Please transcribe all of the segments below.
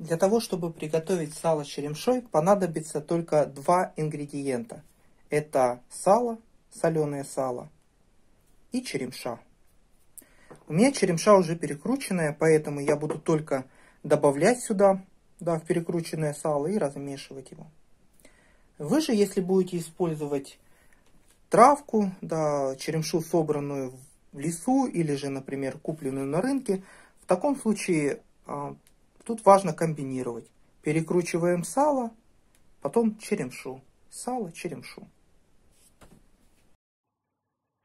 Для того, чтобы приготовить сало с черемшой, понадобится только два ингредиента. Это сало, соленое сало и черемша. У меня черемша уже перекрученная, поэтому я буду только добавлять сюда, да, в перекрученное сало и размешивать его. Вы же, если будете использовать травку, да, черемшу, собранную в лесу или же, например, купленную на рынке, в таком случае а, Тут важно комбинировать. Перекручиваем сало, потом черемшу. Сало, черемшу.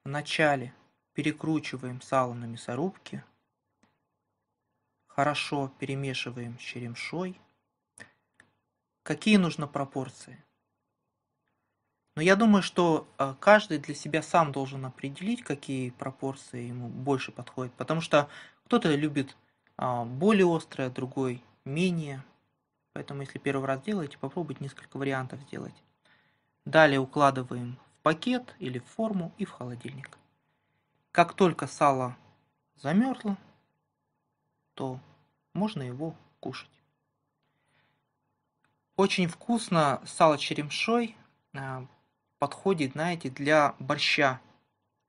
Вначале перекручиваем сало на мясорубке. Хорошо перемешиваем с черемшой. Какие нужны пропорции? Но ну, я думаю, что э, каждый для себя сам должен определить, какие пропорции ему больше подходят. Потому что кто-то любит а, более острое, другой менее. Поэтому если первый раз делаете, попробуйте несколько вариантов сделать. Далее укладываем в пакет или в форму и в холодильник. Как только сало замерзло, то можно его кушать. Очень вкусно сало черемшой а, подходит, знаете, для борща.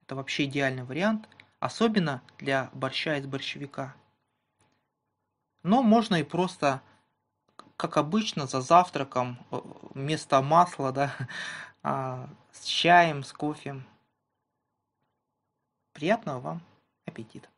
Это вообще идеальный вариант, особенно для борща из борщевика – но можно и просто, как обычно, за завтраком э, вместо масла, да, а, с чаем, с кофе. Приятного вам аппетита!